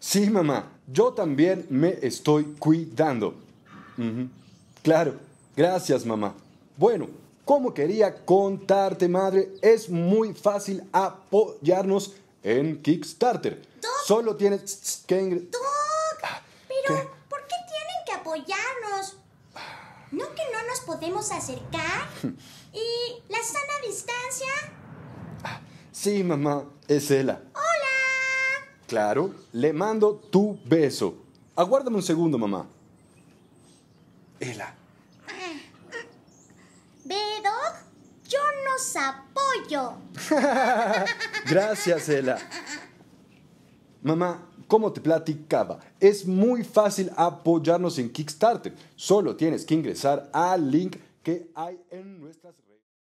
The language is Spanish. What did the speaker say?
Sí, mamá, yo también me estoy cuidando. Claro, gracias, mamá. Bueno, como quería contarte, madre, es muy fácil apoyarnos en Kickstarter. Solo tienes que ah, Pero, ¿por qué tienen que apoyarnos? ¿No que no nos podemos acercar? ¿Y la sana distancia? Ah, sí, mamá, es ella. Claro, le mando tu beso. Aguárdame un segundo, mamá. Ela. ¡Bedog! Yo nos apoyo. Gracias, Ela. Mamá, como te platicaba, es muy fácil apoyarnos en Kickstarter. Solo tienes que ingresar al link que hay en nuestras redes.